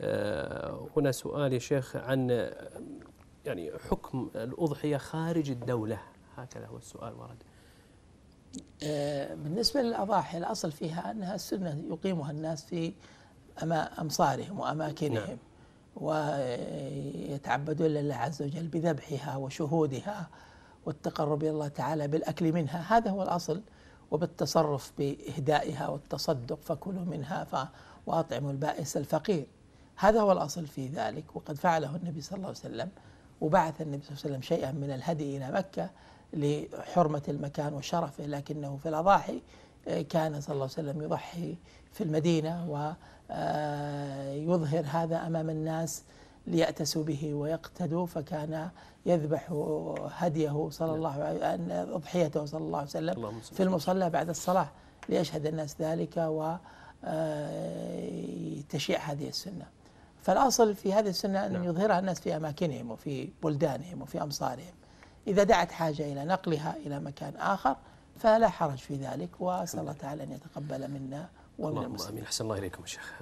آه، هنا سؤال يا شيخ عن يعني حكم الأضحية خارج الدولة هكذا هو السؤال ورد آه، بالنسبة للأضاحي الأصل فيها أنها السنة يقيمها الناس في أمصارهم وأماكنهم نعم. ويتعبدون لله عز وجل بذبحها وشهودها والتقرب إلى الله تعالى بالأكل منها هذا هو الأصل وبالتصرف بإهدائها والتصدق فكلوا منها وأطعموا البائس الفقير هذا هو الأصل في ذلك وقد فعله النبي صلى الله عليه وسلم وبعث النبي صلى الله عليه وسلم شيئا من الهدي إلى مكة لحرمة المكان وشرفه لكنه في الأضاحي آه، كان صلى الله عليه وسلم يضحي في المدينة ويظهر آه، هذا أمام الناس ليأتسوا به ويقتدوا فكان يذبح هديه صلى الله عليه أضحيته صلى الله عليه وسلم في المصلى بعد الصلاة ليشهد الناس ذلك وتشيع آه، هذه السنه فالأصل في هذه السنة أن نعم. يظهرها الناس في أماكنهم وفي بلدانهم وفي أمصارهم إذا دعت حاجة إلى نقلها إلى مكان آخر فلا حرج في ذلك وأسأل نعم. الله تعالى أن يتقبل منا ومن المسلمين أحسن الله إليكم يا شيخ